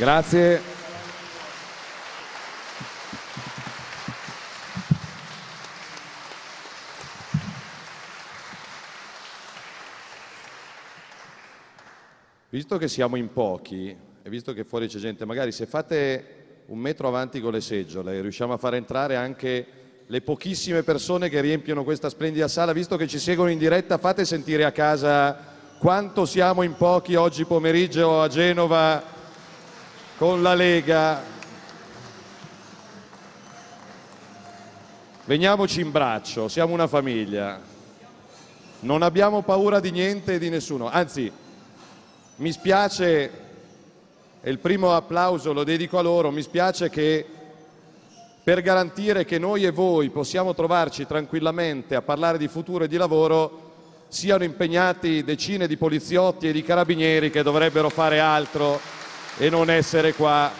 Grazie. Visto che siamo in pochi e visto che fuori c'è gente, magari se fate un metro avanti con le seggiole riusciamo a far entrare anche le pochissime persone che riempiono questa splendida sala, visto che ci seguono in diretta, fate sentire a casa quanto siamo in pochi oggi pomeriggio a Genova con la Lega. Veniamoci in braccio, siamo una famiglia. Non abbiamo paura di niente e di nessuno. Anzi, mi spiace, e il primo applauso lo dedico a loro, mi spiace che per garantire che noi e voi possiamo trovarci tranquillamente a parlare di futuro e di lavoro, siano impegnati decine di poliziotti e di carabinieri che dovrebbero fare altro e non essere qua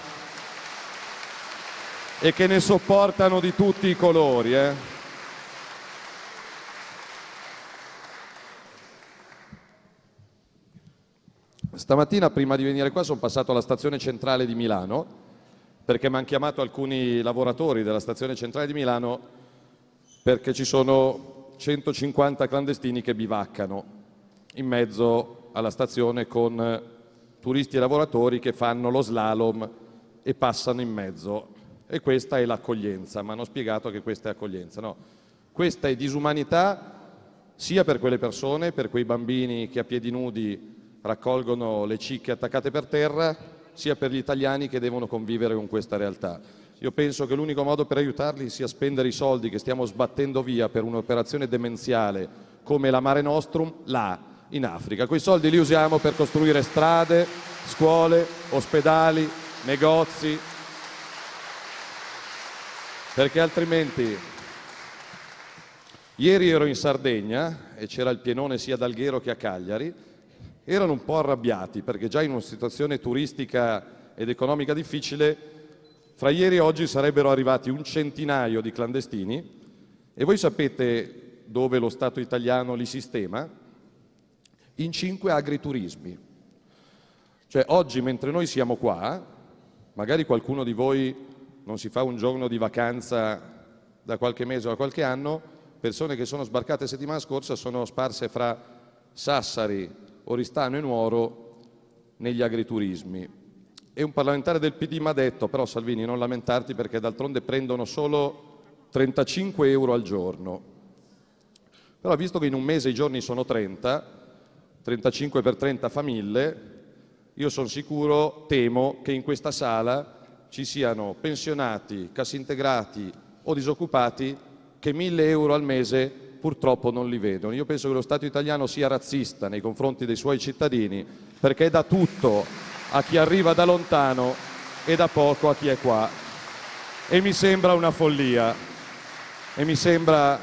e che ne sopportano di tutti i colori. Eh? Stamattina prima di venire qua sono passato alla stazione centrale di Milano perché mi hanno chiamato alcuni lavoratori della stazione centrale di Milano perché ci sono 150 clandestini che bivaccano in mezzo alla stazione con turisti e lavoratori che fanno lo slalom e passano in mezzo. E questa è l'accoglienza, ma hanno spiegato che questa è accoglienza. No, questa è disumanità sia per quelle persone, per quei bambini che a piedi nudi raccolgono le cicche attaccate per terra, sia per gli italiani che devono convivere con questa realtà. Io penso che l'unico modo per aiutarli sia spendere i soldi che stiamo sbattendo via per un'operazione demenziale come la Mare Nostrum là, in Africa. Quei soldi li usiamo per costruire strade, scuole, ospedali, negozi, perché altrimenti... Ieri ero in Sardegna e c'era il pienone sia ad Alghero che a Cagliari, erano un po' arrabbiati perché già in una situazione turistica ed economica difficile, fra ieri e oggi sarebbero arrivati un centinaio di clandestini e voi sapete dove lo Stato italiano li sistema? in cinque agriturismi. Cioè oggi mentre noi siamo qua, magari qualcuno di voi non si fa un giorno di vacanza da qualche mese o da qualche anno, persone che sono sbarcate settimana scorsa sono sparse fra Sassari, Oristano e Nuoro negli agriturismi. E un parlamentare del PD mi ha detto, però Salvini non lamentarti perché d'altronde prendono solo 35 euro al giorno. Però visto che in un mese i giorni sono 30, 35 per 30 famiglie, io sono sicuro, temo, che in questa sala ci siano pensionati, cassintegrati o disoccupati che 1000 euro al mese purtroppo non li vedono. Io penso che lo Stato italiano sia razzista nei confronti dei suoi cittadini perché dà tutto a chi arriva da lontano e da poco a chi è qua. E mi sembra una follia. E mi sembra,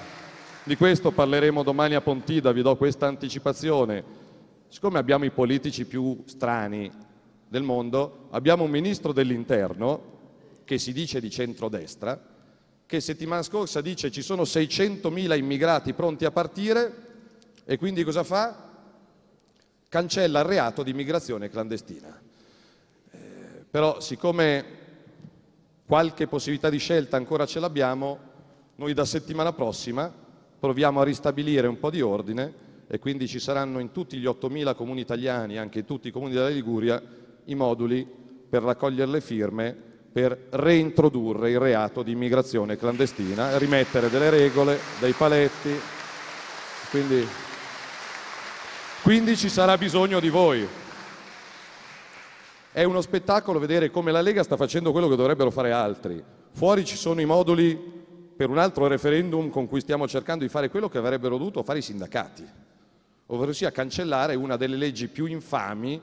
di questo parleremo domani a Pontida, vi do questa anticipazione, siccome abbiamo i politici più strani del mondo, abbiamo un ministro dell'interno che si dice di centrodestra, che settimana scorsa dice ci sono 600.000 immigrati pronti a partire e quindi cosa fa? Cancella il reato di immigrazione clandestina. Eh, però siccome qualche possibilità di scelta ancora ce l'abbiamo, noi da settimana prossima proviamo a ristabilire un po' di ordine e quindi ci saranno in tutti gli 8.000 comuni italiani, anche in tutti i comuni della Liguria, i moduli per raccogliere le firme per reintrodurre il reato di immigrazione clandestina, rimettere delle regole, dei paletti. Quindi, quindi ci sarà bisogno di voi. È uno spettacolo vedere come la Lega sta facendo quello che dovrebbero fare altri. Fuori ci sono i moduli per un altro referendum con cui stiamo cercando di fare quello che avrebbero dovuto fare i sindacati ovvero sia cancellare una delle leggi più infami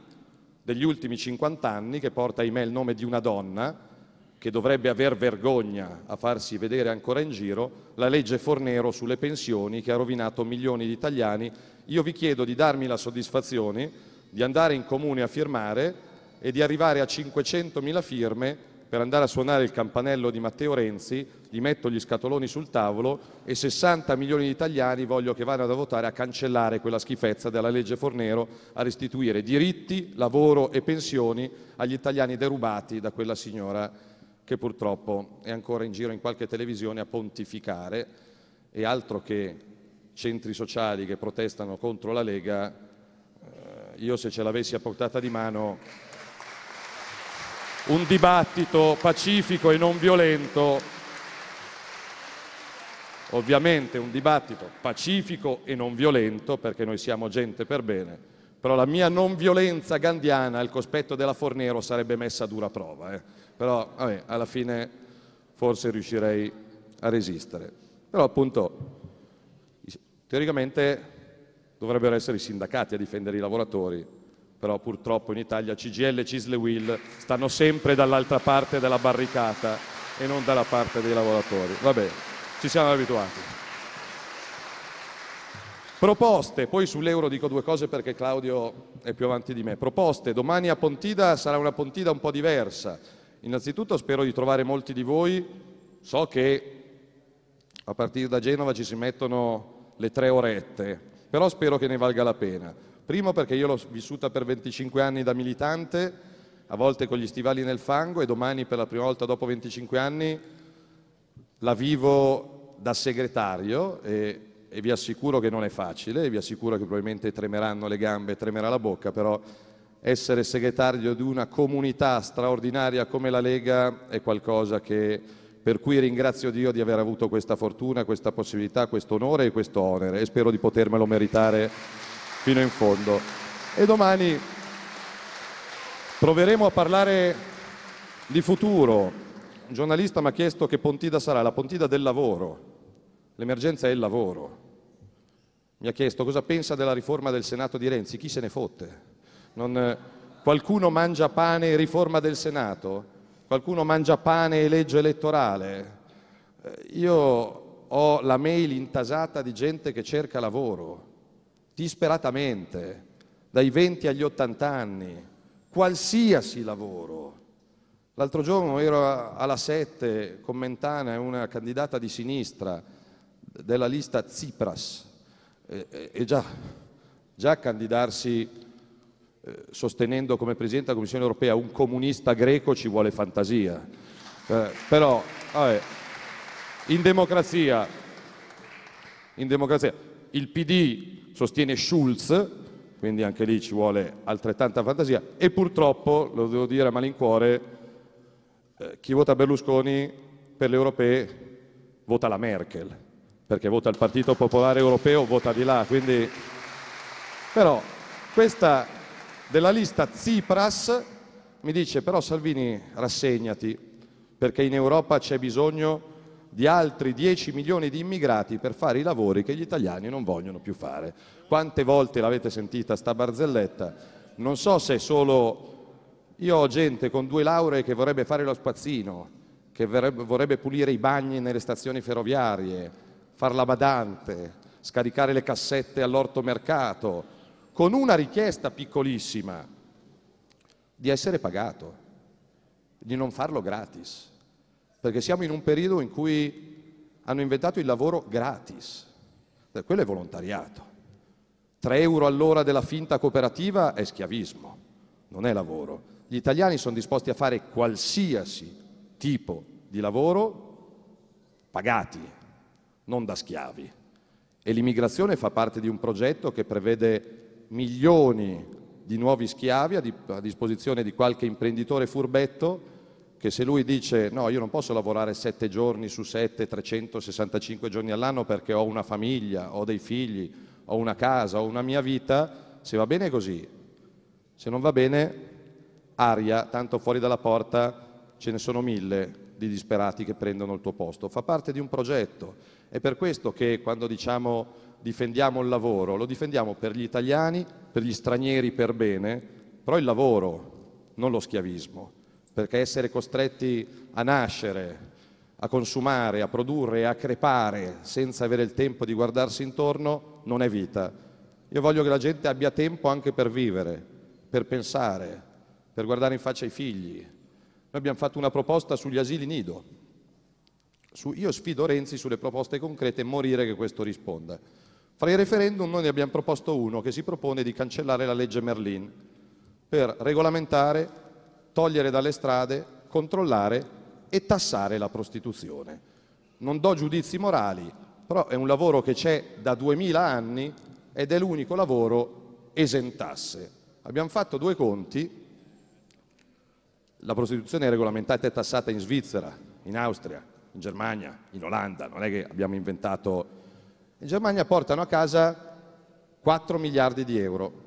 degli ultimi 50 anni che porta ahimè il nome di una donna che dovrebbe aver vergogna a farsi vedere ancora in giro, la legge Fornero sulle pensioni che ha rovinato milioni di italiani. Io vi chiedo di darmi la soddisfazione di andare in comune a firmare e di arrivare a 500.000 firme per andare a suonare il campanello di Matteo Renzi, gli metto gli scatoloni sul tavolo e 60 milioni di italiani voglio che vadano a votare a cancellare quella schifezza della legge Fornero, a restituire diritti, lavoro e pensioni agli italiani derubati da quella signora che purtroppo è ancora in giro in qualche televisione a pontificare e altro che centri sociali che protestano contro la Lega, eh, io se ce l'avessi a portata di mano un dibattito pacifico e non violento, ovviamente un dibattito pacifico e non violento, perché noi siamo gente per bene, però la mia non violenza gandiana al cospetto della Fornero sarebbe messa a dura prova, eh. però vabbè, alla fine forse riuscirei a resistere. Però appunto, teoricamente dovrebbero essere i sindacati a difendere i lavoratori, però purtroppo in Italia CGL e Cisle Will stanno sempre dall'altra parte della barricata e non dalla parte dei lavoratori. Vabbè, ci siamo abituati. Proposte, poi sull'euro dico due cose perché Claudio è più avanti di me. Proposte, domani a Pontida sarà una Pontida un po' diversa. Innanzitutto spero di trovare molti di voi, so che a partire da Genova ci si mettono le tre orette, però spero che ne valga la pena. Primo perché io l'ho vissuta per 25 anni da militante, a volte con gli stivali nel fango e domani per la prima volta dopo 25 anni la vivo da segretario e, e vi assicuro che non è facile, vi assicuro che probabilmente tremeranno le gambe, tremerà la bocca, però essere segretario di una comunità straordinaria come la Lega è qualcosa che, per cui ringrazio Dio di aver avuto questa fortuna, questa possibilità, questo onore e questo onere e spero di potermelo meritare fino in fondo. E domani proveremo a parlare di futuro. Un giornalista mi ha chiesto che Pontida sarà, la Pontida del lavoro. L'emergenza è il lavoro. Mi ha chiesto cosa pensa della riforma del Senato di Renzi, chi se ne fotte? Non... qualcuno mangia pane e riforma del Senato? Qualcuno mangia pane e legge elettorale? Eh, io ho la mail intasata di gente che cerca lavoro disperatamente, dai 20 agli 80 anni, qualsiasi lavoro. L'altro giorno ero alla 7 con Mentana, una candidata di sinistra della lista Tsipras, e, e già, già candidarsi eh, sostenendo come Presidente della Commissione europea un comunista greco ci vuole fantasia. Eh, però, vabbè, in democrazia, in democrazia, il PD sostiene Schulz, quindi anche lì ci vuole altrettanta fantasia, e purtroppo, lo devo dire a malincuore, eh, chi vota Berlusconi per le europee vota la Merkel, perché vota il Partito Popolare Europeo, vota di là, quindi... Però questa della lista Tsipras mi dice però Salvini rassegnati, perché in Europa c'è bisogno di altri 10 milioni di immigrati per fare i lavori che gli italiani non vogliono più fare. Quante volte l'avete sentita sta barzelletta? Non so se è solo... Io ho gente con due lauree che vorrebbe fare lo spazzino, che vorrebbe pulire i bagni nelle stazioni ferroviarie, far la badante, scaricare le cassette all'ortomercato, con una richiesta piccolissima di essere pagato, di non farlo gratis perché siamo in un periodo in cui hanno inventato il lavoro gratis, eh, quello è volontariato. 3 euro all'ora della finta cooperativa è schiavismo, non è lavoro. Gli italiani sono disposti a fare qualsiasi tipo di lavoro pagati, non da schiavi. E l'immigrazione fa parte di un progetto che prevede milioni di nuovi schiavi a, disposizione di qualche imprenditore furbetto che se lui dice no, io non posso lavorare 7 giorni su 7, 365 giorni all'anno perché ho una famiglia, ho dei figli, ho una casa, ho una mia vita, se va bene così, se non va bene aria, tanto fuori dalla porta ce ne sono mille di disperati che prendono il tuo posto, fa parte di un progetto, è per questo che quando diciamo difendiamo il lavoro, lo difendiamo per gli italiani, per gli stranieri per bene, però il lavoro, non lo schiavismo perché essere costretti a nascere, a consumare, a produrre, a crepare senza avere il tempo di guardarsi intorno non è vita. Io voglio che la gente abbia tempo anche per vivere, per pensare, per guardare in faccia i figli. Noi abbiamo fatto una proposta sugli asili nido. Su, io sfido Renzi sulle proposte concrete e morire che questo risponda. Fra i referendum noi ne abbiamo proposto uno che si propone di cancellare la legge Merlin per regolamentare togliere dalle strade, controllare e tassare la prostituzione. Non do giudizi morali, però è un lavoro che c'è da 2000 anni ed è l'unico lavoro esentasse. Abbiamo fatto due conti, la prostituzione è regolamentata e tassata in Svizzera, in Austria, in Germania, in Olanda, non è che abbiamo inventato... In Germania portano a casa 4 miliardi di euro,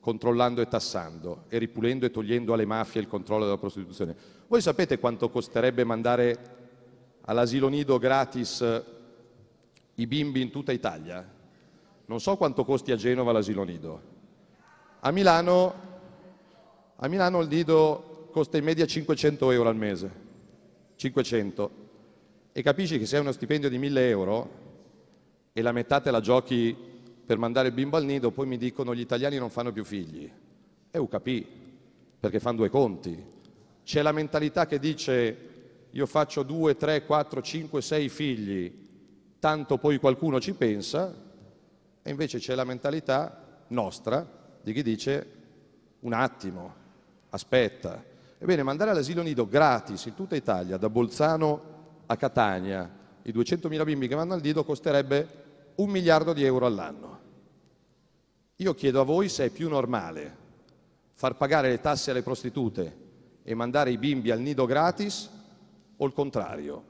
controllando e tassando e ripulendo e togliendo alle mafie il controllo della prostituzione. Voi sapete quanto costerebbe mandare all'asilo nido gratis eh, i bimbi in tutta Italia? Non so quanto costi a Genova l'asilo nido. A Milano, a Milano il nido costa in media 500 euro al mese. 500. E capisci che se hai uno stipendio di 1000 euro e la metà te la giochi per mandare il bimbo al nido, poi mi dicono gli italiani non fanno più figli. E ho capito, perché fanno due conti. C'è la mentalità che dice io faccio due, tre, quattro, cinque, sei figli, tanto poi qualcuno ci pensa, e invece c'è la mentalità nostra di chi dice un attimo, aspetta. Ebbene, mandare all'asilo nido gratis in tutta Italia, da Bolzano a Catania, i 200.000 bimbi che vanno al nido costerebbe un miliardo di euro all'anno. Io chiedo a voi se è più normale far pagare le tasse alle prostitute e mandare i bimbi al nido gratis o il contrario.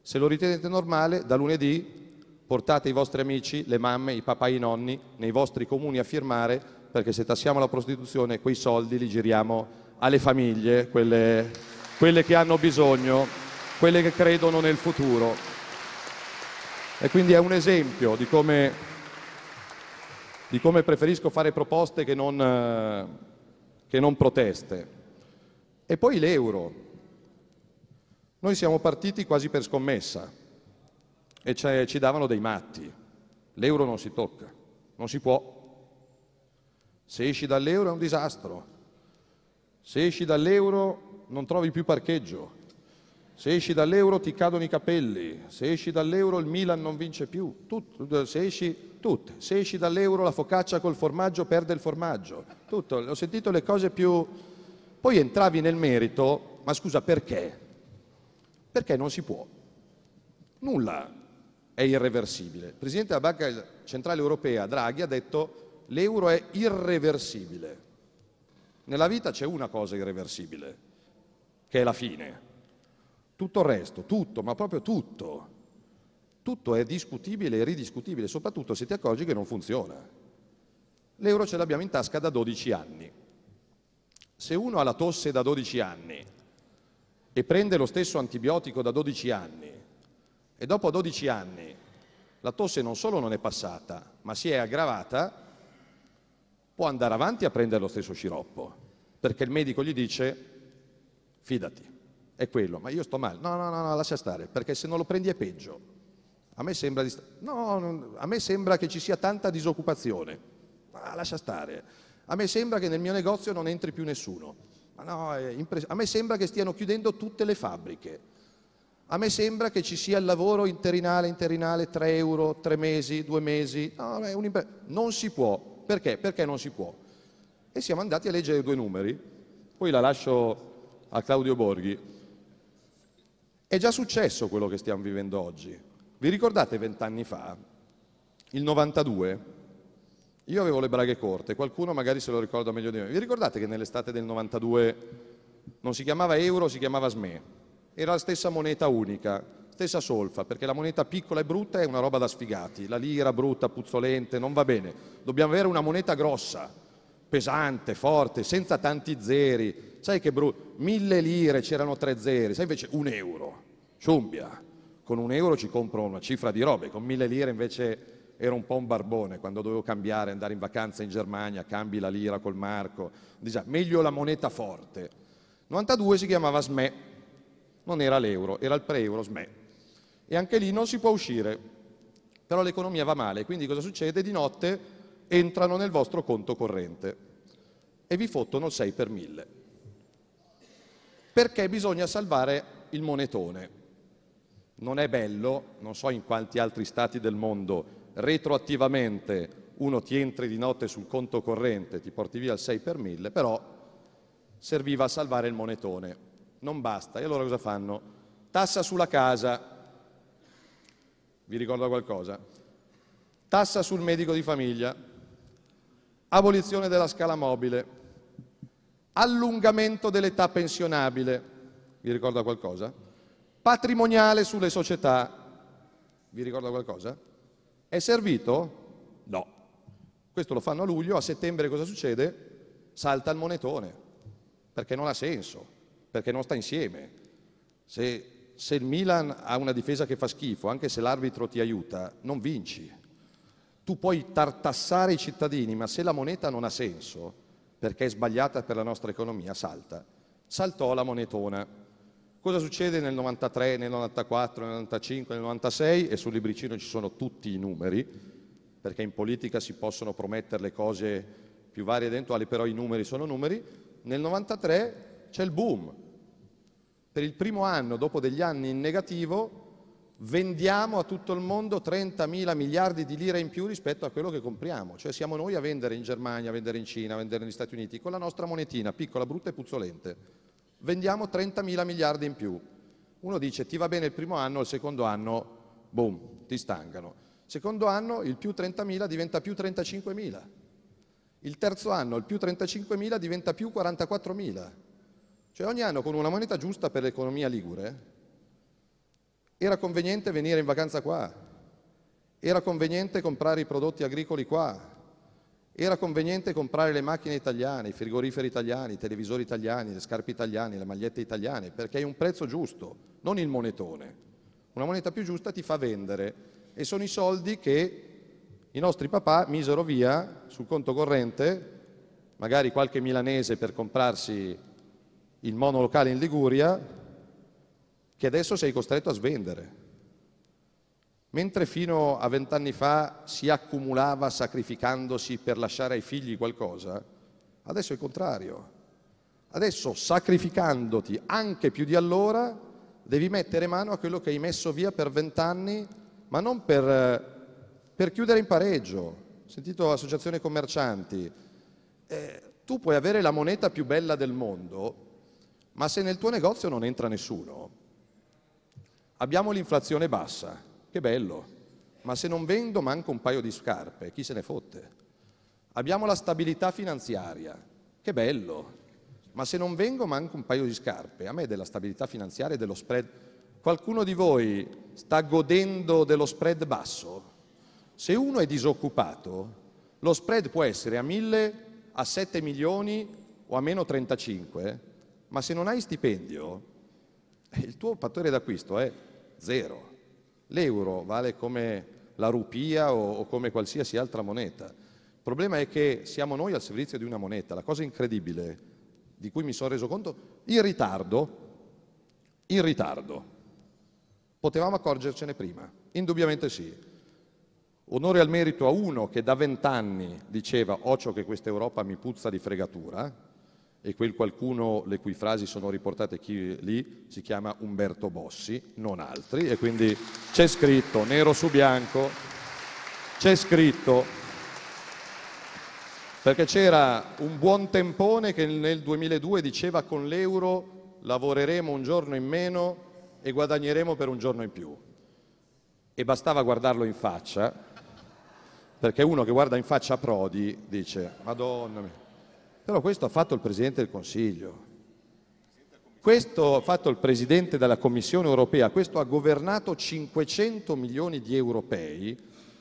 Se lo ritenete normale, da lunedì portate i vostri amici, le mamme, i papà, e i nonni nei vostri comuni a firmare perché se tassiamo la prostituzione quei soldi li giriamo alle famiglie, quelle, quelle che hanno bisogno, quelle che credono nel futuro. E quindi è un esempio di come di come preferisco fare proposte che non, eh, che non proteste. E poi l'euro. Noi siamo partiti quasi per scommessa e cioè ci davano dei matti. L'euro non si tocca, non si può. Se esci dall'euro è un disastro. Se esci dall'euro non trovi più parcheggio. Se esci dall'euro ti cadono i capelli. Se esci dall'euro il Milan non vince più. Tutto. se esci tutte. Se esci dall'euro la focaccia col formaggio perde il formaggio. Tutto, ho sentito le cose più... Poi entravi nel merito, ma scusa perché? Perché non si può. Nulla è irreversibile. Il Presidente della Banca Centrale Europea, Draghi, ha detto l'euro è irreversibile. Nella vita c'è una cosa irreversibile, che è la fine. Tutto il resto, tutto, ma proprio tutto, tutto è discutibile e ridiscutibile, soprattutto se ti accorgi che non funziona. L'euro ce l'abbiamo in tasca da 12 anni. Se uno ha la tosse da 12 anni e prende lo stesso antibiotico da 12 anni e dopo 12 anni la tosse non solo non è passata, ma si è aggravata, può andare avanti a prendere lo stesso sciroppo, perché il medico gli dice fidati, è quello, ma io sto male, no, no, no, no lascia stare, perché se non lo prendi è peggio. A me sembra, di... no, non... a me sembra che ci sia tanta disoccupazione, ma lascia stare. A me sembra che nel mio negozio non entri più nessuno. No, impres... a me sembra che stiano chiudendo tutte le fabbriche. A me sembra che ci sia il lavoro interinale, interinale, 3 euro, 3 mesi, 2 mesi. No, non si può. Perché? Perché non si può? E siamo andati a leggere due numeri. Poi la lascio a Claudio Borghi. È già successo quello che stiamo vivendo oggi. Vi ricordate vent'anni fa? Il 92? Io avevo le braghe corte, qualcuno magari se lo ricorda meglio di me. Vi ricordate che nell'estate del 92 non si chiamava euro, si chiamava SME? Era la stessa moneta unica, stessa solfa, perché la moneta piccola e brutta è una roba da sfigati, la lira brutta, puzzolente, non va bene. Dobbiamo avere una moneta grossa, pesante, forte, senza tanti zeri. Sai che brutto? Mille lire c'erano tre zeri, sai invece un euro, ciumbia con un euro ci compro una cifra di robe, con mille lire invece ero un po' un barbone quando dovevo cambiare, andare in vacanza in Germania, cambi la lira col marco, diceva meglio la moneta forte. 92 si chiamava SME, non era l'euro, era il pre-euro SME. E anche lì non si può uscire, però l'economia va male, quindi cosa succede? Di notte entrano nel vostro conto corrente e vi fottono 6 per 1000. Perché bisogna salvare il monetone. Non è bello, non so in quanti altri stati del mondo, retroattivamente uno ti entri di notte sul conto corrente, ti porti via il 6 per 1000, però serviva a salvare il monetone. Non basta. E allora cosa fanno? Tassa sulla casa. Vi ricordo qualcosa. Tassa sul medico di famiglia. Abolizione della scala mobile. Allungamento dell'età pensionabile. Vi ricorda qualcosa? patrimoniale sulle società. Vi ricorda qualcosa? È servito? No. Questo lo fanno a luglio, a settembre cosa succede? Salta il monetone, perché non ha senso, perché non sta insieme. Se, se il Milan ha una difesa che fa schifo, anche se l'arbitro ti aiuta, non vinci. Tu puoi tartassare i cittadini, ma se la moneta non ha senso, perché è sbagliata per la nostra economia, salta. Saltò la monetona. Cosa succede nel 93, nel 94, nel 95, nel 96? E sul libricino ci sono tutti i numeri, perché in politica si possono promettere le cose più varie ed eventuali, però i numeri sono numeri. Nel 93 c'è il boom. Per il primo anno, dopo degli anni in negativo, vendiamo a tutto il mondo 30 mila miliardi di lire in più rispetto a quello che compriamo, cioè siamo noi a vendere in Germania, a vendere in Cina, a vendere negli Stati Uniti con la nostra monetina piccola, brutta e puzzolente vendiamo 30.000 miliardi in più. Uno dice ti va bene il primo anno, il secondo anno, boom, ti stancano. Secondo anno il più 30.000 diventa più 35.000. Il terzo anno il più 35.000 diventa più 44.000. Cioè ogni anno con una moneta giusta per l'economia ligure era conveniente venire in vacanza qua, era conveniente comprare i prodotti agricoli qua, era conveniente comprare le macchine italiane, i frigoriferi italiani, i televisori italiani, le scarpe italiane, le magliette italiane, perché è un prezzo giusto, non il monetone. Una moneta più giusta ti fa vendere e sono i soldi che i nostri papà misero via sul conto corrente, magari qualche milanese per comprarsi il monolocale in Liguria, che adesso sei costretto a svendere. Mentre fino a vent'anni fa si accumulava sacrificandosi per lasciare ai figli qualcosa, adesso è il contrario. Adesso sacrificandoti anche più di allora devi mettere mano a quello che hai messo via per vent'anni, ma non per, per, chiudere in pareggio. Ho sentito l'associazione commercianti. Eh, tu puoi avere la moneta più bella del mondo, ma se nel tuo negozio non entra nessuno, abbiamo l'inflazione bassa che bello, ma se non vendo manco un paio di scarpe, chi se ne fotte? Abbiamo la stabilità finanziaria, che bello, ma se non vengo manco un paio di scarpe, a me della stabilità finanziaria e dello spread. Qualcuno di voi sta godendo dello spread basso? Se uno è disoccupato, lo spread può essere a 1000, a 7 milioni o a meno 35, ma se non hai stipendio, eh, il tuo fattore d'acquisto è zero. L'euro vale come la rupia o, o come qualsiasi altra moneta. Il problema è che siamo noi al servizio di una moneta. La cosa incredibile di cui mi sono reso conto, in ritardo, in ritardo. Potevamo accorgercene prima, indubbiamente sì. Onore al merito a uno che da vent'anni diceva occhio che questa Europa mi puzza di fregatura, e quel qualcuno le cui frasi sono riportate lì si chiama Umberto Bossi, non altri, e quindi c'è scritto nero su bianco, c'è scritto perché c'era un buon tempone che nel 2002 diceva con l'euro lavoreremo un giorno in meno e guadagneremo per un giorno in più. E bastava guardarlo in faccia, perché uno che guarda in faccia Prodi dice, Madonna mia. Però questo ha fatto il Presidente del Consiglio, questo ha fatto il Presidente della Commissione europea, questo ha governato 500 milioni di europei,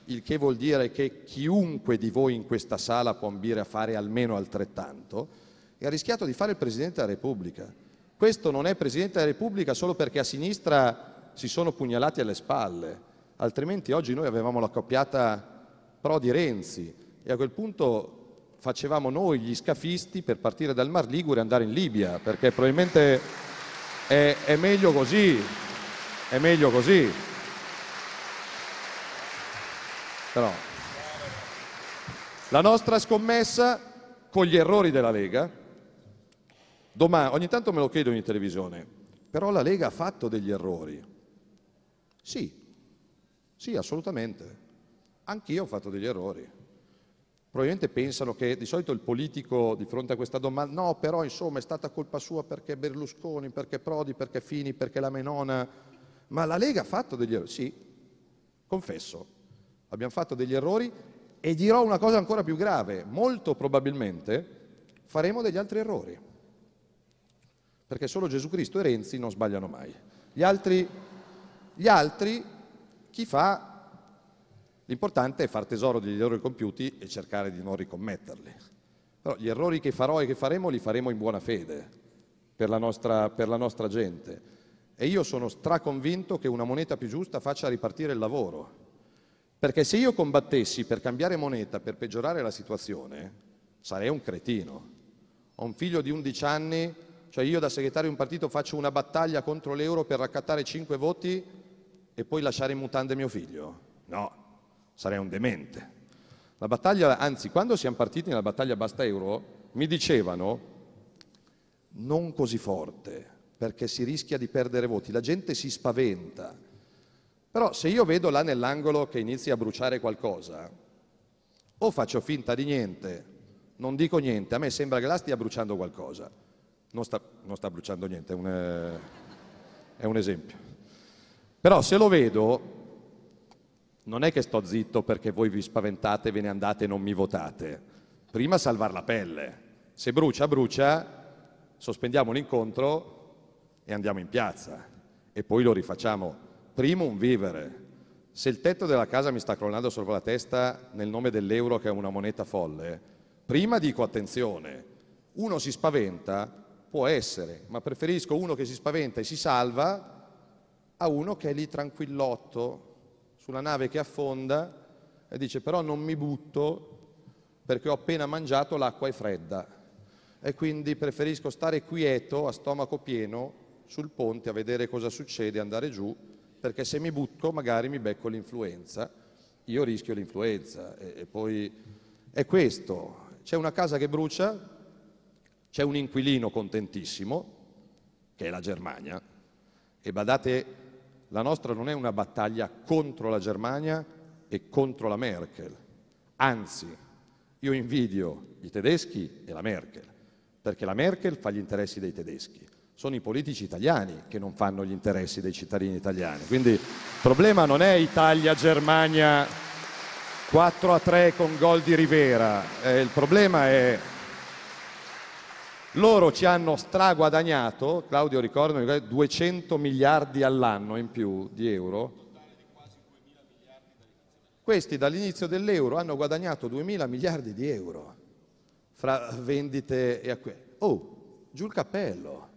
il che vuol dire che chiunque di voi in questa sala può ambire a fare almeno altrettanto, e ha rischiato di fare il Presidente della Repubblica. Questo non è Presidente della Repubblica solo perché a sinistra si sono pugnalati alle spalle, altrimenti oggi noi avevamo la coppiata Prodi-Renzi e a quel punto facevamo noi gli scafisti per partire dal Mar Ligure e andare in Libia, perché probabilmente è, è meglio così, è meglio così. Però la nostra scommessa con gli errori della Lega, domani, ogni tanto me lo chiedo in televisione, però la Lega ha fatto degli errori. Sì, sì, assolutamente. Anch'io ho fatto degli errori probabilmente pensano che di solito il politico di fronte a questa domanda, no però insomma è stata colpa sua perché Berlusconi, perché Prodi, perché Fini, perché la Menona, ma la Lega ha fatto degli errori, sì, confesso, abbiamo fatto degli errori e dirò una cosa ancora più grave, molto probabilmente faremo degli altri errori, perché solo Gesù Cristo e Renzi non sbagliano mai. Gli altri, gli altri chi fa L'importante è far tesoro degli errori compiuti e cercare di non ricommetterli. Però gli errori che farò e che faremo li faremo in buona fede per la nostra, per la nostra gente. E io sono straconvinto che una moneta più giusta faccia ripartire il lavoro. Perché se io combattessi per cambiare moneta, per peggiorare la situazione, sarei un cretino. Ho un figlio di 11 anni, cioè io da segretario di un partito faccio una battaglia contro l'euro per raccattare 5 voti e poi lasciare in mutande mio figlio. No, sarei un demente. La battaglia, anzi, quando siamo partiti nella battaglia Basta Euro, mi dicevano non così forte, perché si rischia di perdere voti, la gente si spaventa. Però se io vedo là nell'angolo che inizia a bruciare qualcosa, o faccio finta di niente, non dico niente, a me sembra che là stia bruciando qualcosa. Non sta, non sta bruciando niente, è un, è un esempio. Però se lo vedo, non è che sto zitto perché voi vi spaventate, ve ne andate e non mi votate. Prima salvare la pelle. Se brucia, brucia, sospendiamo l'incontro e andiamo in piazza. E poi lo rifacciamo. Primo un vivere. Se il tetto della casa mi sta crollando sopra la testa nel nome dell'euro che è una moneta folle, prima dico attenzione. Uno si spaventa, può essere, ma preferisco uno che si spaventa e si salva a uno che è lì tranquillotto, sulla nave che affonda e dice però non mi butto perché ho appena mangiato, l'acqua è fredda e quindi preferisco stare quieto a stomaco pieno sul ponte a vedere cosa succede, andare giù, perché se mi butto magari mi becco l'influenza, io rischio l'influenza e, e poi è questo, c'è una casa che brucia, c'è un inquilino contentissimo, che è la Germania, e badate la nostra non è una battaglia contro la Germania e contro la Merkel. Anzi, io invidio i tedeschi e la Merkel, perché la Merkel fa gli interessi dei tedeschi. Sono i politici italiani che non fanno gli interessi dei cittadini italiani. Quindi il problema non è Italia-Germania 4 a 3 con gol di Rivera, eh, il problema è loro ci hanno straguadagnato, Claudio ricorda, 200 miliardi all'anno in più di euro. Questi dall'inizio dell'euro hanno guadagnato 2 mila miliardi di euro fra vendite e acquisti. Oh, giù il cappello.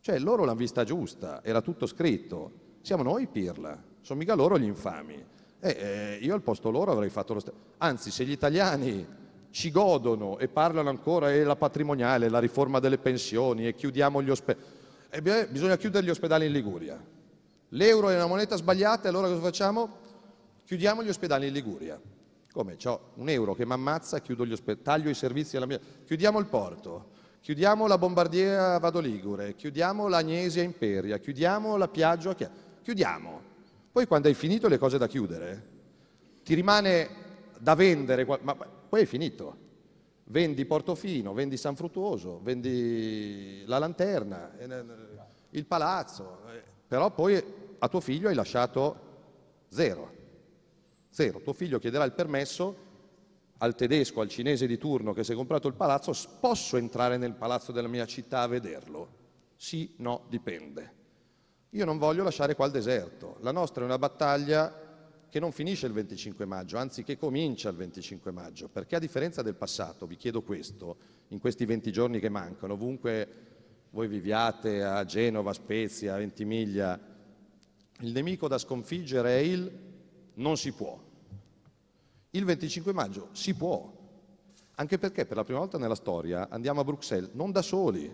Cioè loro l'hanno vista giusta, era tutto scritto. Siamo noi pirla, sono mica loro gli infami. Eh, eh, io al posto loro avrei fatto lo stesso. Anzi, se gli italiani ci godono e parlano ancora e la patrimoniale, la riforma delle pensioni e chiudiamo gli ospedali. Eh bisogna chiudere gli ospedali in Liguria. L'euro è una moneta sbagliata e allora cosa facciamo? Chiudiamo gli ospedali in Liguria. Come? Ho un euro che mi ammazza, chiudo gli ospedali, taglio i servizi alla mia... Chiudiamo il porto, chiudiamo la Bombardiera Vado Ligure, chiudiamo l'Agnesia Imperia, chiudiamo la Piaggio a Chia... Chiudiamo. Poi quando hai finito le cose da chiudere, ti rimane da vendere... Ma poi è finito. Vendi Portofino, vendi San Fruttuoso, vendi la Lanterna, eh, il Palazzo, eh, però poi a tuo figlio hai lasciato zero. Zero. Tuo figlio chiederà il permesso al tedesco, al cinese di turno che si è comprato il palazzo, posso entrare nel palazzo della mia città a vederlo? Sì, no, dipende. Io non voglio lasciare qua il deserto. La nostra è una battaglia che non finisce il 25 maggio, anzi che comincia il 25 maggio, perché a differenza del passato, vi chiedo questo, in questi 20 giorni che mancano, ovunque voi viviate, a Genova, Spezia, Ventimiglia, il nemico da sconfiggere è il non si può. Il 25 maggio si può, anche perché per la prima volta nella storia andiamo a Bruxelles non da soli.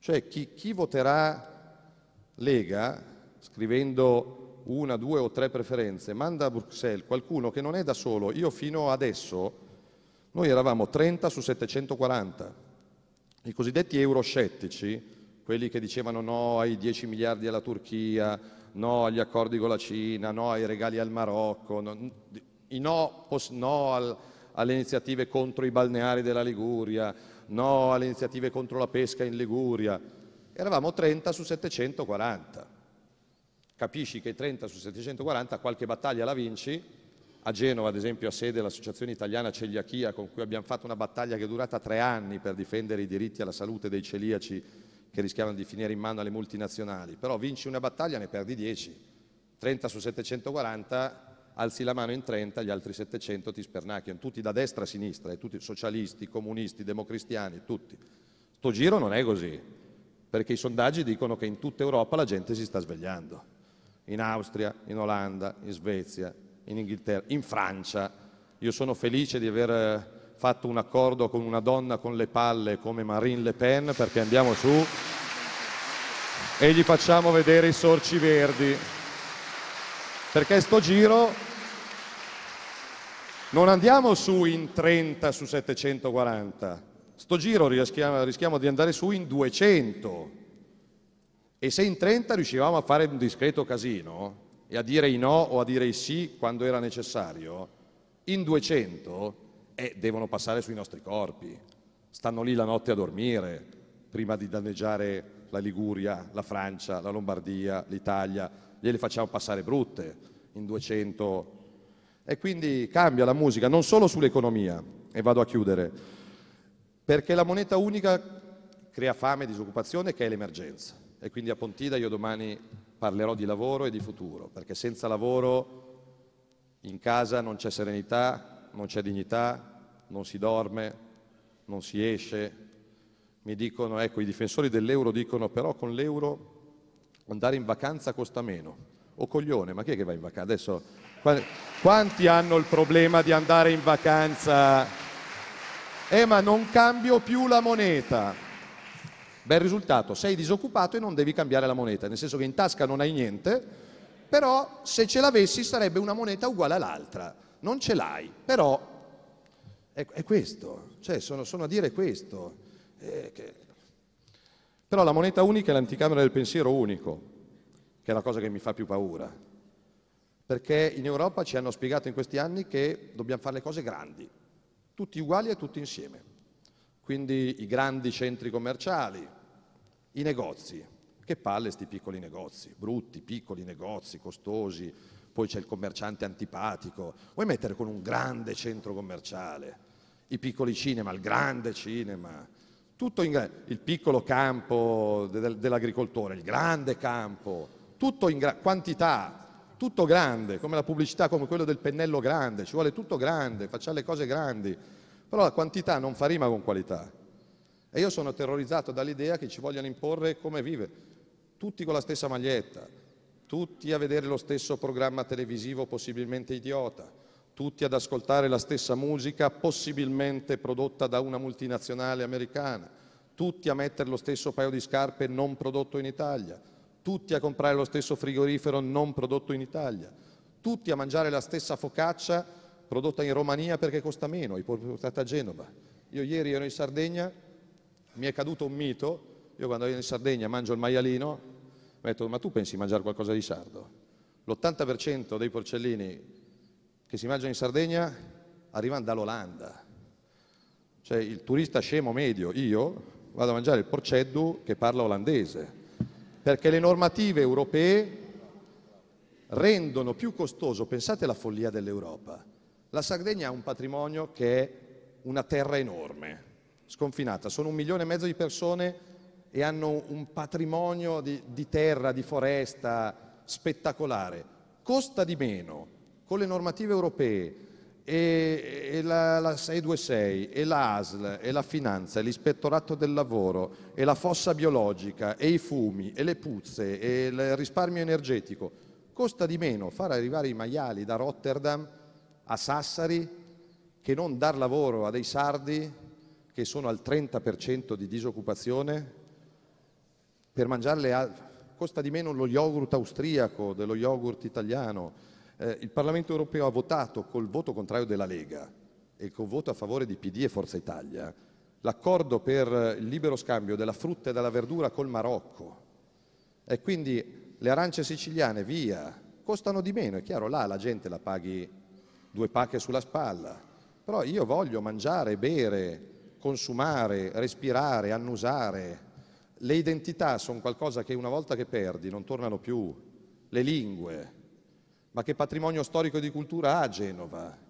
Cioè chi, chi voterà Lega scrivendo una, due o tre preferenze, manda a Bruxelles qualcuno che non è da solo. Io fino adesso, noi eravamo 30 su 740. I cosiddetti euroscettici, quelli che dicevano no ai 10 miliardi alla Turchia, no agli accordi con la Cina, no ai regali al Marocco, no, no, no al, alle iniziative contro i balneari della Liguria, no alle iniziative contro la pesca in Liguria. Eravamo 30 su 740 capisci che 30 su 740 qualche battaglia la vinci, a Genova ad esempio ha sede l'associazione italiana celiachia con cui abbiamo fatto una battaglia che è durata tre anni per difendere i diritti alla salute dei celiaci che rischiavano di finire in mano alle multinazionali, però vinci una battaglia ne perdi 10, 30 su 740 alzi la mano in 30, gli altri 700 ti spernacchiano, tutti da destra a sinistra, eh, tutti socialisti, comunisti, democristiani, tutti. Sto giro non è così, perché i sondaggi dicono che in tutta Europa la gente si sta svegliando in Austria, in Olanda, in Svezia, in Inghilterra, in Francia. Io sono felice di aver eh, fatto un accordo con una donna con le palle come Marine Le Pen perché andiamo su e gli facciamo vedere i sorci verdi. Perché sto giro non andiamo su in 30 su 740, sto giro rischiamo, rischiamo di andare su in 200. E se in 30 riuscivamo a fare un discreto casino e a dire i no o a dire i sì quando era necessario, in 200 eh, devono passare sui nostri corpi, stanno lì la notte a dormire prima di danneggiare la Liguria, la Francia, la Lombardia, l'Italia, gliele facciamo passare brutte in 200. E quindi cambia la musica, non solo sull'economia, e vado a chiudere, perché la moneta unica crea fame e disoccupazione che è l'emergenza e quindi a Pontida io domani parlerò di lavoro e di futuro, perché senza lavoro in casa non c'è serenità, non c'è dignità, non si dorme, non si esce. Mi dicono, ecco, i difensori dell'euro dicono però con l'euro andare in vacanza costa meno. O oh, coglione, ma chi è che va in vacanza? Adesso quanti hanno il problema di andare in vacanza? Eh ma non cambio più la moneta. Bel risultato, sei disoccupato e non devi cambiare la moneta, nel senso che in tasca non hai niente, però se ce l'avessi sarebbe una moneta uguale all'altra, non ce l'hai, però è, è questo, cioè sono, sono, a dire questo. Eh, che... Però la moneta unica è l'anticamera del pensiero unico, che è la cosa che mi fa più paura, perché in Europa ci hanno spiegato in questi anni che dobbiamo fare le cose grandi, tutti uguali e tutti insieme. Quindi i grandi centri commerciali, i negozi, che palle sti piccoli negozi, brutti, piccoli negozi, costosi, poi c'è il commerciante antipatico, vuoi mettere con un grande centro commerciale, i piccoli cinema, il grande cinema, tutto in, il piccolo campo dell'agricoltore, il grande campo, tutto in quantità, tutto grande, come la pubblicità, come quello del pennello grande, ci vuole tutto grande, facciamo le cose grandi. Però la quantità non fa rima con qualità. E io sono terrorizzato dall'idea che ci vogliano imporre come vive, tutti con la stessa maglietta, tutti a vedere lo stesso programma televisivo possibilmente idiota, tutti ad ascoltare la stessa musica possibilmente prodotta da una multinazionale americana, tutti a mettere lo stesso paio di scarpe non prodotto in Italia, tutti a comprare lo stesso frigorifero non prodotto in Italia, tutti a mangiare la stessa focaccia prodotta in Romania perché costa meno, è portata a Genova. Io ieri ero in Sardegna, mi è caduto un mito, io quando ero in Sardegna mangio il maialino, mi detto ma tu pensi di mangiare qualcosa di sardo? L'80% dei porcellini che si mangiano in Sardegna arrivano dall'Olanda. Cioè il turista scemo medio, io, vado a mangiare il porceddu che parla olandese, perché le normative europee rendono più costoso, pensate alla follia dell'Europa, la Sardegna ha un patrimonio che è una terra enorme, sconfinata. Sono un milione e mezzo di persone e hanno un patrimonio di, di terra, di foresta spettacolare. Costa di meno con le normative europee e, e la, la 626 e la e la finanza e l'ispettorato del lavoro e la fossa biologica e i fumi e le puzze e il risparmio energetico. Costa di meno far arrivare i maiali da Rotterdam a Sassari che non dar lavoro a dei sardi che sono al 30% di disoccupazione per mangiarle a, costa di meno lo yogurt austriaco dello yogurt italiano. Eh, il Parlamento europeo ha votato col voto contrario della Lega e col voto a favore di PD e Forza Italia l'accordo per il libero scambio della frutta e della verdura col Marocco. E quindi le arance siciliane, via, costano di meno, è chiaro, là la gente la paghi due pacche sulla spalla, però io voglio mangiare, bere, consumare, respirare, annusare. Le identità sono qualcosa che una volta che perdi non tornano più, le lingue, ma che patrimonio storico e di cultura ha Genova?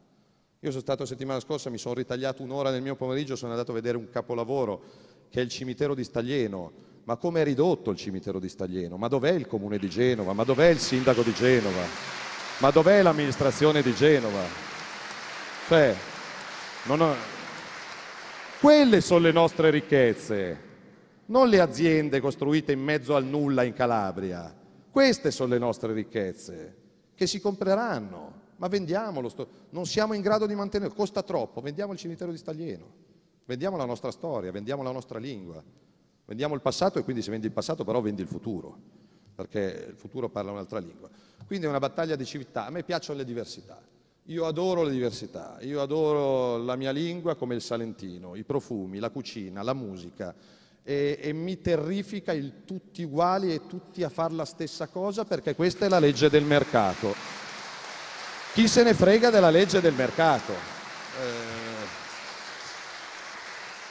Io sono stato settimana scorsa, mi sono ritagliato un'ora nel mio pomeriggio, sono andato a vedere un capolavoro che è il cimitero di Staglieno. Ma come è ridotto il cimitero di Staglieno? Ma dov'è il comune di Genova? Ma dov'è il sindaco di Genova? ma dov'è l'amministrazione di Genova? Cioè, ho... Quelle sono le nostre ricchezze, non le aziende costruite in mezzo al nulla in Calabria. Queste sono le nostre ricchezze, che si compreranno, ma vendiamolo, non siamo in grado di mantenerlo, costa troppo, vendiamo il cimitero di Staglieno, vendiamo la nostra storia, vendiamo la nostra lingua, vendiamo il passato e quindi se vendi il passato però vendi il futuro perché il futuro parla un'altra lingua. Quindi è una battaglia di civiltà, a me piacciono le diversità, io adoro le diversità, io adoro la mia lingua come il salentino, i profumi, la cucina, la musica e, e mi terrifica il tutti uguali e tutti a fare la stessa cosa perché questa è la legge del mercato. Chi se ne frega della legge del mercato?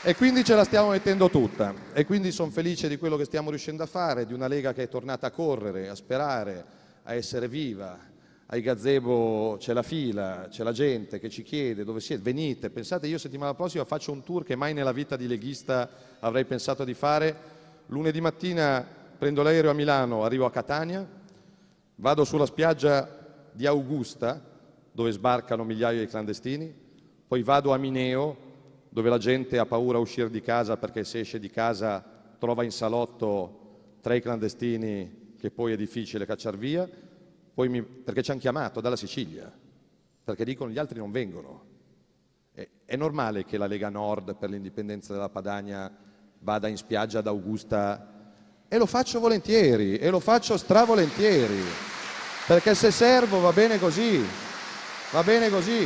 E quindi ce la stiamo mettendo tutta e quindi sono felice di quello che stiamo riuscendo a fare, di una Lega che è tornata a correre, a sperare, a essere viva. Ai gazebo c'è la fila, c'è la gente che ci chiede dove siete, venite. Pensate, io settimana prossima faccio un tour che mai nella vita di leghista avrei pensato di fare. Lunedì mattina prendo l'aereo a Milano, arrivo a Catania, vado sulla spiaggia di Augusta, dove sbarcano migliaia di clandestini, poi vado a Mineo, dove la gente ha paura a uscire di casa perché se esce di casa trova in salotto tre clandestini che poi è difficile cacciar via, mi, perché ci hanno chiamato dalla Sicilia, perché dicono gli altri non vengono. È, è normale che la Lega Nord per l'indipendenza della Padania vada in spiaggia ad Augusta e lo faccio volentieri e lo faccio stravolentieri perché se servo va bene così va bene così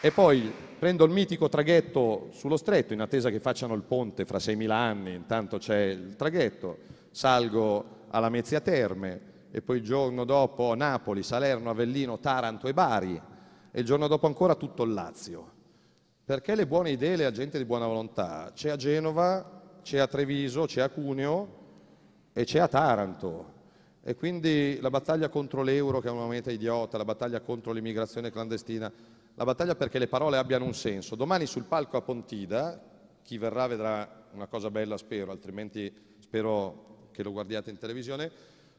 E poi prendo il mitico traghetto sullo stretto in attesa che facciano il ponte fra 6.000 anni, intanto c'è il traghetto, salgo alla Mezia Terme e poi il giorno dopo Napoli, Salerno, Avellino, Taranto e Bari e il giorno dopo ancora tutto il Lazio. Perché le buone idee le ha gente di buona volontà. C'è a Genova, c'è a Treviso, c'è a Cuneo e c'è a Taranto. E quindi la battaglia contro l'euro, che è una moneta idiota, la battaglia contro l'immigrazione clandestina, la battaglia perché le parole abbiano un senso. Domani sul palco a Pontida, chi verrà vedrà una cosa bella, spero, altrimenti spero che lo guardiate in televisione,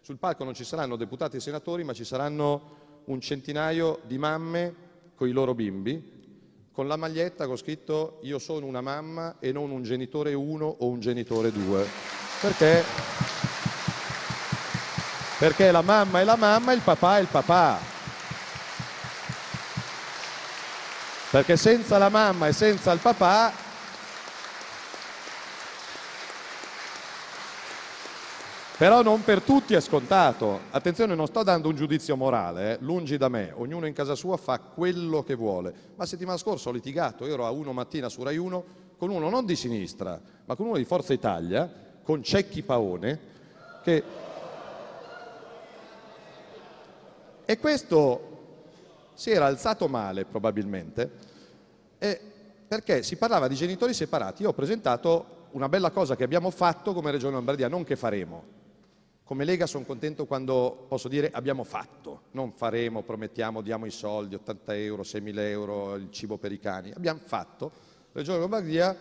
sul palco non ci saranno deputati e senatori, ma ci saranno un centinaio di mamme con i loro bimbi, con la maglietta con scritto io sono una mamma e non un genitore 1 o un genitore 2. Perché? Perché la mamma è la mamma e il papà è il papà. perché senza la mamma e senza il papà però non per tutti è scontato attenzione non sto dando un giudizio morale eh, lungi da me ognuno in casa sua fa quello che vuole ma settimana scorsa ho litigato io ero a 1 mattina su Rai 1 con uno non di sinistra ma con uno di Forza Italia con Cecchi Paone che e questo si era alzato male probabilmente, e perché si parlava di genitori separati. Io ho presentato una bella cosa che abbiamo fatto come Regione Lombardia, non che faremo. Come Lega sono contento quando posso dire abbiamo fatto, non faremo, promettiamo, diamo i soldi, 80 euro, 6.000 euro, il cibo per i cani. Abbiamo fatto. Regione Lombardia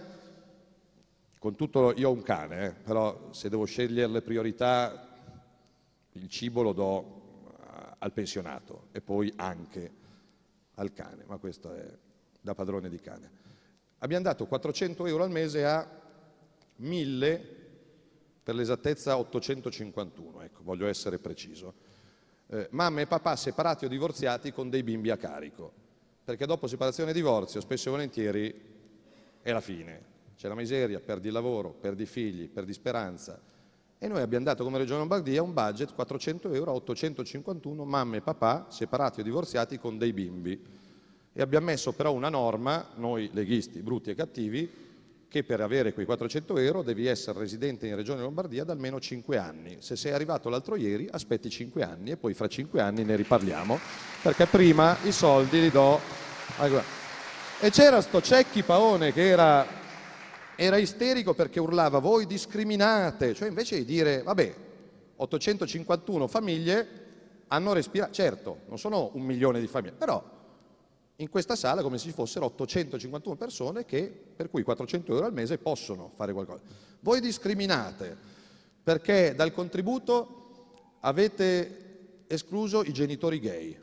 con tutto, io ho un cane, eh, però se devo scegliere le priorità, il cibo lo do eh, al pensionato e poi anche al cane, ma questo è da padrone di cane. Abbiamo dato 400 euro al mese a 1000, per l'esattezza 851, ecco, voglio essere preciso. Eh, mamma e papà separati o divorziati con dei bimbi a carico, perché dopo separazione e divorzio spesso e volentieri è la fine. C'è la miseria, perdi il lavoro, perdi i figli, perdi speranza, e noi abbiamo dato come Regione Lombardia un budget 400 euro a 851 mamme e papà separati o divorziati con dei bimbi e abbiamo messo però una norma, noi leghisti brutti e cattivi, che per avere quei 400 euro devi essere residente in Regione Lombardia da almeno 5 anni. Se sei arrivato l'altro ieri aspetti 5 anni e poi fra 5 anni ne riparliamo perché prima i soldi li do... E c'era sto Cecchi Paone che era era isterico perché urlava voi discriminate, cioè invece di dire vabbè, 851 famiglie hanno respirato, certo, non sono un milione di famiglie, però in questa sala come se ci fossero 851 persone che per cui 400 euro al mese possono fare qualcosa. Voi discriminate perché dal contributo avete escluso i genitori gay.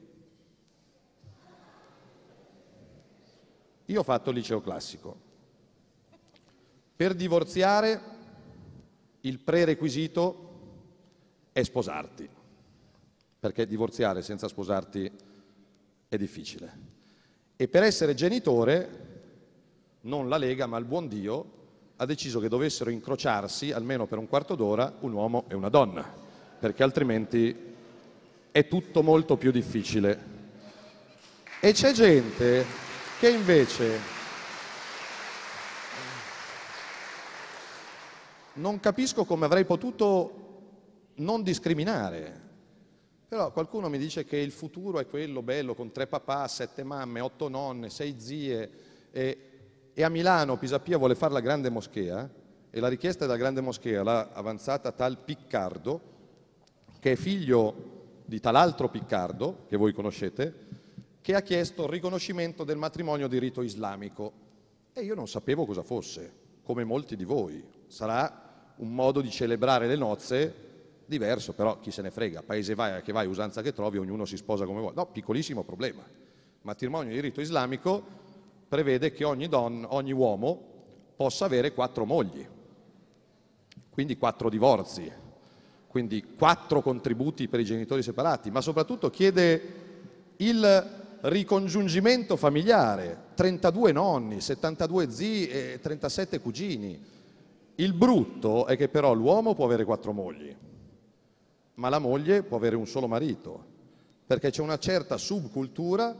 Io ho fatto il liceo classico, per divorziare il prerequisito è sposarti, perché divorziare senza sposarti è difficile. E per essere genitore, non la Lega ma il buon Dio, ha deciso che dovessero incrociarsi almeno per un quarto d'ora un uomo e una donna, perché altrimenti è tutto molto più difficile. E c'è gente che invece non capisco come avrei potuto non discriminare. Però qualcuno mi dice che il futuro è quello bello con tre papà, sette mamme, otto nonne, sei zie e, e a Milano Pisapia vuole fare la grande moschea e la richiesta della grande moschea l'ha avanzata tal Piccardo che è figlio di tal altro Piccardo che voi conoscete che ha chiesto il riconoscimento del matrimonio di rito islamico e io non sapevo cosa fosse come molti di voi sarà un modo di celebrare le nozze diverso, però chi se ne frega, paese vai, che vai, usanza che trovi, ognuno si sposa come vuole. No, piccolissimo problema. Matrimonio di diritto islamico prevede che ogni, don, ogni uomo possa avere quattro mogli, quindi quattro divorzi, quindi quattro contributi per i genitori separati, ma soprattutto chiede il ricongiungimento familiare, 32 nonni, 72 zii e 37 cugini, il brutto è che però l'uomo può avere quattro mogli, ma la moglie può avere un solo marito, perché c'è una certa subcultura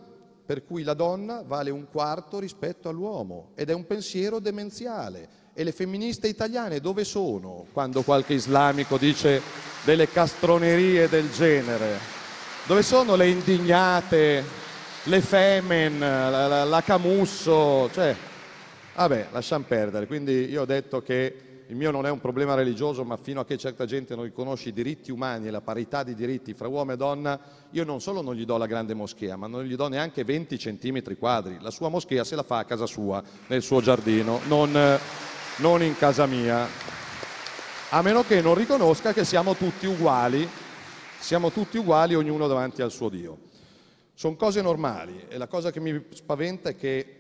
per cui la donna vale un quarto rispetto all'uomo ed è un pensiero demenziale. E le femministe italiane dove sono quando qualche islamico dice delle castronerie del genere? Dove sono le indignate, le femen, la, la, la camusso? Cioè, Vabbè, ah lasciamo perdere. Quindi io ho detto che il mio non è un problema religioso, ma fino a che certa gente non riconosce i diritti umani e la parità di diritti fra uomo e donna, io non solo non gli do la grande moschea, ma non gli do neanche 20 centimetri quadri. La sua moschea se la fa a casa sua, nel suo giardino, non, non in casa mia. A meno che non riconosca che siamo tutti uguali, siamo tutti uguali, ognuno davanti al suo Dio. Sono cose normali e la cosa che mi spaventa è che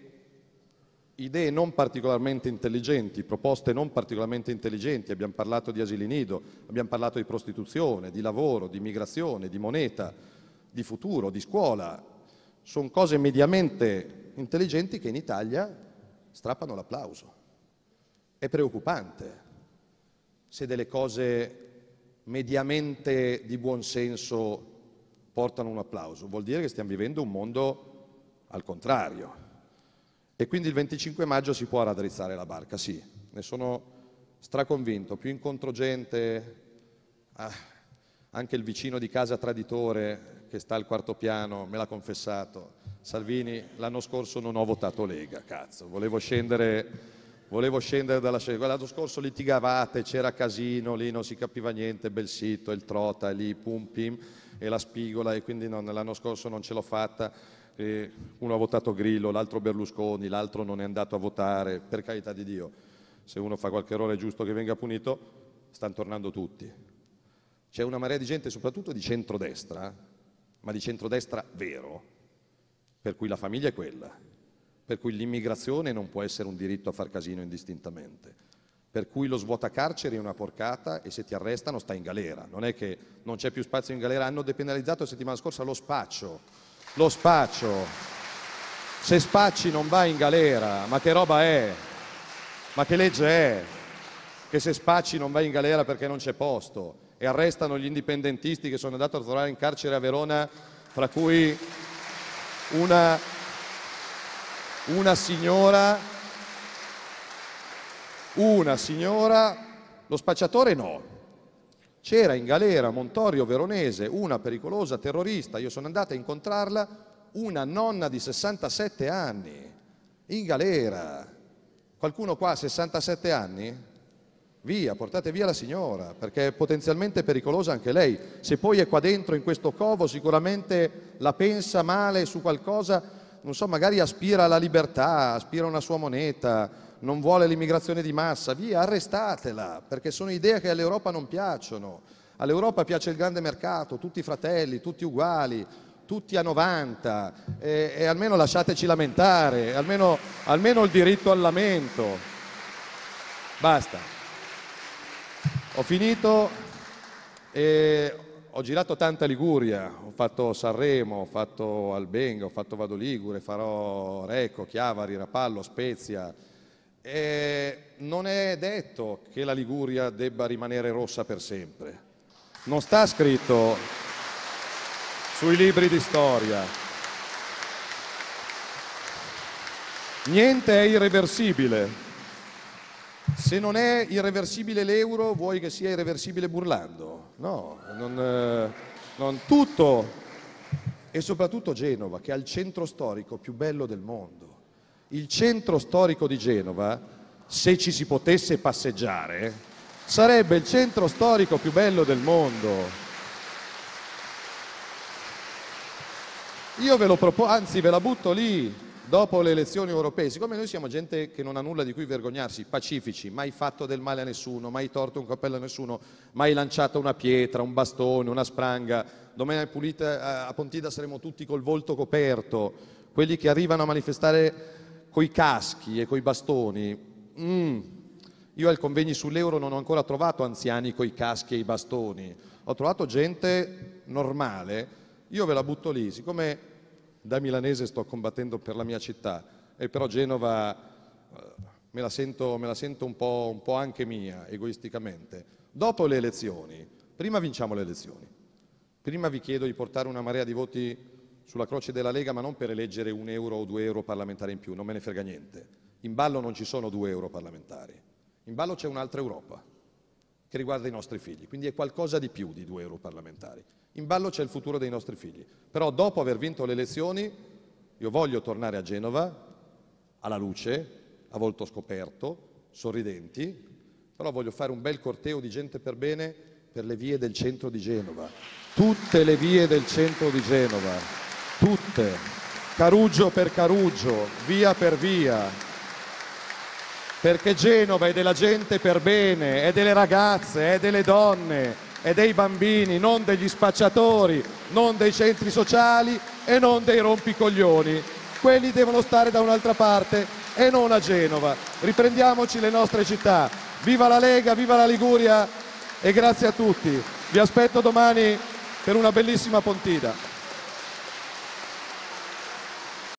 idee non particolarmente intelligenti, proposte non particolarmente intelligenti, abbiamo parlato di asili nido, abbiamo parlato di prostituzione, di lavoro, di immigrazione, di moneta, di futuro, di scuola, sono cose mediamente intelligenti che in Italia strappano l'applauso. È preoccupante se delle cose mediamente di buonsenso portano un applauso, vuol dire che stiamo vivendo un mondo al contrario e quindi il 25 maggio si può raddrizzare la barca, sì, ne sono straconvinto, più incontro gente, ah, anche il vicino di casa traditore che sta al quarto piano me l'ha confessato, Salvini l'anno scorso non ho votato Lega, cazzo, volevo scendere volevo scendere dalla scelta. L'anno scorso litigavate, c'era casino, lì non si capiva niente, bel sito, il trota, lì pum pim e la spigola e quindi l'anno scorso non ce l'ho fatta eh, uno ha votato Grillo, l'altro Berlusconi, l'altro non è andato a votare, per carità di Dio, se uno fa qualche errore è giusto che venga punito, stanno tornando tutti. C'è una marea di gente, soprattutto di centrodestra, ma di centrodestra vero, per cui la famiglia è quella, per cui l'immigrazione non può essere un diritto a far casino indistintamente per cui lo svuotacarceri è una porcata e se ti arrestano stai in galera. Non è che non c'è più spazio in galera, hanno depenalizzato la settimana scorsa lo spaccio lo spaccio. Se spacci non vai in galera, ma che roba è? Ma che legge è? Che se spacci non vai in galera perché non c'è posto e arrestano gli indipendentisti che sono andati a trovare in carcere a Verona, fra cui una, una signora, una signora, lo spacciatore no, c'era in galera Montorio Veronese, una pericolosa terrorista, io sono andata a incontrarla, una nonna di 67 anni, in galera. Qualcuno qua ha 67 anni? Via, portate via la signora, perché è potenzialmente pericolosa anche lei. Se poi è qua dentro in questo covo, sicuramente la pensa male su qualcosa, non so, magari aspira alla libertà, aspira a una sua moneta, non vuole l'immigrazione di massa, via, arrestatela, perché sono idee che all'Europa non piacciono. All'Europa piace il grande mercato, tutti fratelli, tutti uguali, tutti a 90, e, e almeno lasciateci lamentare, almeno, almeno il diritto al lamento. Basta. Ho finito e ho girato tanta Liguria, ho fatto Sanremo, ho fatto Albenga, ho fatto Vado Ligure, farò Recco, Chiavari, Rapallo, Spezia, eh, non è detto che la Liguria debba rimanere rossa per sempre. Non sta scritto sui libri di storia. Niente è irreversibile. Se non è irreversibile l'euro, vuoi che sia irreversibile burlando? No, non, eh, non tutto. E soprattutto Genova, che ha il centro storico più bello del mondo il centro storico di Genova, se ci si potesse passeggiare, sarebbe il centro storico più bello del mondo. Io ve lo propongo, anzi ve la butto lì dopo le elezioni europee. Siccome noi siamo gente che non ha nulla di cui vergognarsi, pacifici, mai fatto del male a nessuno, mai torto un cappello a nessuno, mai lanciato una pietra, un bastone, una spranga. Domenica pulita eh, a Pontida saremo tutti col volto coperto. Quelli che arrivano a manifestare coi caschi e coi bastoni. Mm. Io al convegni sull'euro non ho ancora trovato anziani coi caschi e i bastoni, ho trovato gente normale. Io ve la butto lì, siccome da milanese sto combattendo per la mia città e però Genova eh, me la sento, me la sento un, po', un po' anche mia, egoisticamente. Dopo le elezioni, prima vinciamo le elezioni, prima vi chiedo di portare una marea di voti sulla croce della Lega, ma non per eleggere un euro o due euro parlamentari in più, non me ne frega niente. In ballo non ci sono due euro parlamentari, in ballo c'è un'altra Europa che riguarda i nostri figli, quindi è qualcosa di più di due euro parlamentari. In ballo c'è il futuro dei nostri figli. Però dopo aver vinto le elezioni, io voglio tornare a Genova, alla luce, a volto scoperto, sorridenti, però voglio fare un bel corteo di gente per bene per le vie del centro di Genova, tutte le vie del centro di Genova tutte, Caruggio per Caruggio, via per via, perché Genova è della gente per bene, è delle ragazze, è delle donne, è dei bambini, non degli spacciatori, non dei centri sociali e non dei rompicoglioni. Quelli devono stare da un'altra parte e non a Genova. Riprendiamoci le nostre città. Viva la Lega, viva la Liguria e grazie a tutti. Vi aspetto domani per una bellissima pontida.